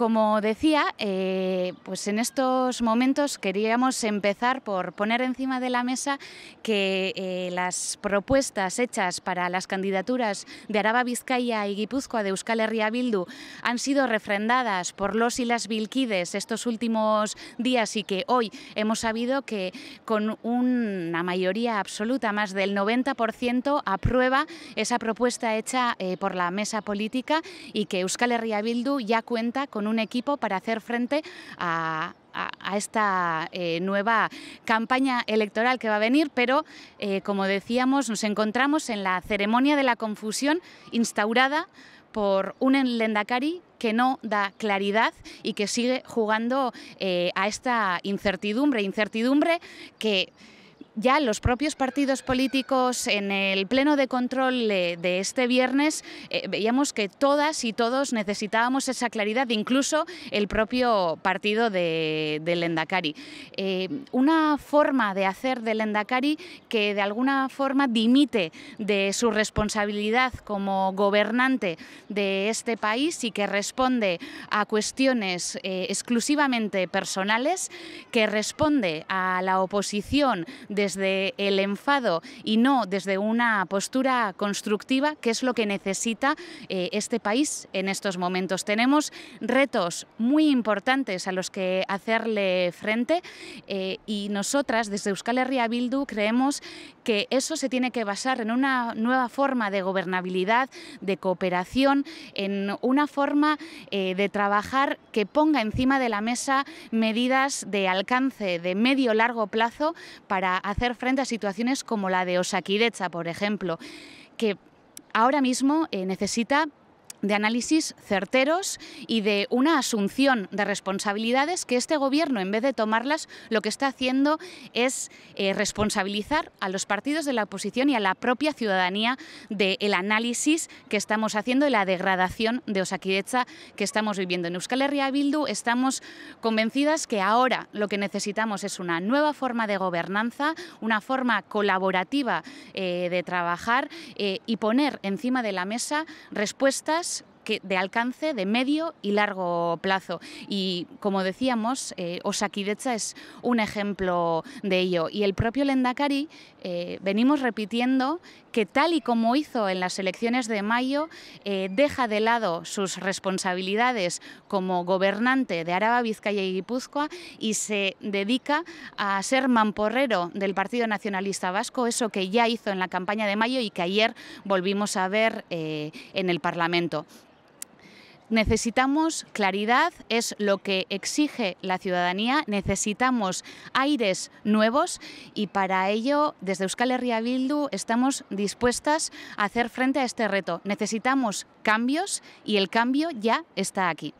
Como decía, eh, pues en estos momentos queríamos empezar por poner encima de la mesa que eh, las propuestas hechas para las candidaturas de Araba Vizcaya y Guipúzcoa de Euskal Herria Bildu han sido refrendadas por los y las Vilquides estos últimos días y que hoy hemos sabido que con una mayoría absoluta, más del 90%, aprueba esa propuesta hecha eh, por la mesa política y que Euskal Herria Bildu ya cuenta con un un equipo para hacer frente a, esta eh, nueva campaña electoral que va a venir, pero eh, como decíamos, nos encontramos en la ceremonia de la confusión instaurada por un Lendakari que no da claridad y que sigue jugando eh, a esta incertidumbre, incertidumbre que ya los propios partidos políticos en el pleno de control de este viernes eh, veíamos que todas y todos necesitábamos esa claridad, incluso el propio partido de, del Endacari. Eh, una forma de hacer del Lendakari que de alguna forma dimite de su responsabilidad como gobernante de este país y que responde a cuestiones eh, exclusivamente personales, que responde a la oposición de desde el enfado y no desde una postura constructiva, que es lo que necesita eh, este país en estos momentos. Tenemos retos muy importantes a los que hacerle frente eh, y nosotras desde Euskal Herria Bildu creemos que eso se tiene que basar en una nueva forma de gobernabilidad, de cooperación, en una forma eh, de trabajar que ponga encima de la mesa medidas de alcance de medio-largo plazo para hacer frente a situaciones como la de Osakidecha, por ejemplo, que ahora mismo eh, necesita de análisis certeros y de una asunción de responsabilidades que este gobierno, en vez de tomarlas, lo que está haciendo es eh, responsabilizar a los partidos de la oposición y a la propia ciudadanía del análisis que estamos haciendo de la degradación de Osakidecha que estamos viviendo en Euskal Herria Bildu. Estamos convencidas que ahora lo que necesitamos es una nueva forma de gobernanza, una forma colaborativa eh, de trabajar eh, y poner encima de la mesa respuestas de alcance de medio y largo plazo. Y como decíamos, eh, Osakidecha es un ejemplo de ello. Y el propio Lendakari eh, venimos repitiendo que tal y como hizo en las elecciones de mayo, eh, deja de lado sus responsabilidades como gobernante de Araba, Vizcaya y Guipúzcoa y se dedica a ser mamporrero del Partido Nacionalista Vasco, eso que ya hizo en la campaña de mayo y que ayer volvimos a ver eh, en el Parlamento. Necesitamos claridad, es lo que exige la ciudadanía, necesitamos aires nuevos y para ello desde Euskal Herria Bildu estamos dispuestas a hacer frente a este reto. Necesitamos cambios y el cambio ya está aquí.